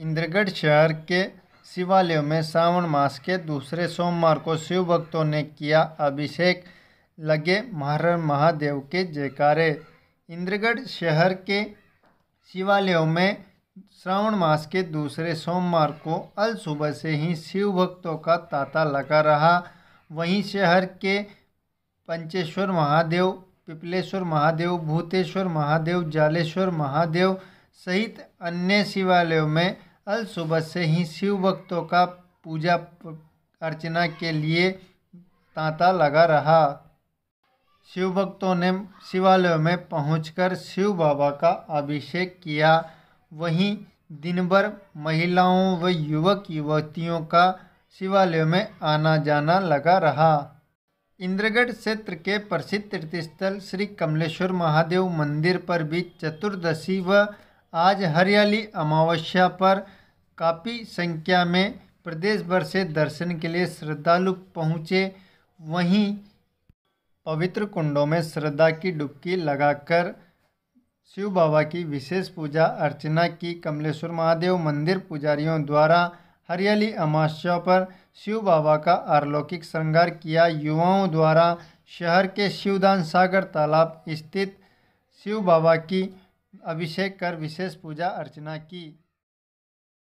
इंद्रगढ़ शहर के शिवालय में श्रावण मास के दूसरे सोमवार को शिव भक्तों ने किया अभिषेक लगे महारण महादेव के जयकारे इंद्रगढ़ शहर के शिवालयों में श्रावण मास के दूसरे सोमवार को अल सुबह से ही शिव भक्तों का तांता लगा रहा वहीं शहर के पंचेश्वर महादेव पिपलेश्वर महादेव भूतेश्वर महादेव जालेश्वर महादेव सहित अन्य शिवालयों में अल सुबह से ही शिव भक्तों का पूजा अर्चना के लिए तांता लगा रहा शिव भक्तों ने शिवालयों में पहुंचकर शिव बाबा का अभिषेक किया वहीं दिन भर महिलाओं व युवक युवतियों का शिवालयों में आना जाना लगा रहा इंद्रगढ़ क्षेत्र के प्रसिद्ध तीर्थस्थल श्री कमलेश्वर महादेव मंदिर पर भी चतुर्दशी व आज हरियाली अमावस्या पर काफ़ी संख्या में प्रदेश भर से दर्शन के लिए श्रद्धालु पहुँचे वहीं पवित्र कुंडों में श्रद्धा की डुबकी लगाकर शिव बाबा की विशेष पूजा अर्चना की कमलेश्वर महादेव मंदिर पुजारियों द्वारा हरियाली अमावस्या पर शिव बाबा का अलौकिक श्रृंगार किया युवाओं द्वारा शहर के शिवदान सागर तालाब स्थित शिव बाबा की अभिषेक कर विशेष पूजा अर्चना की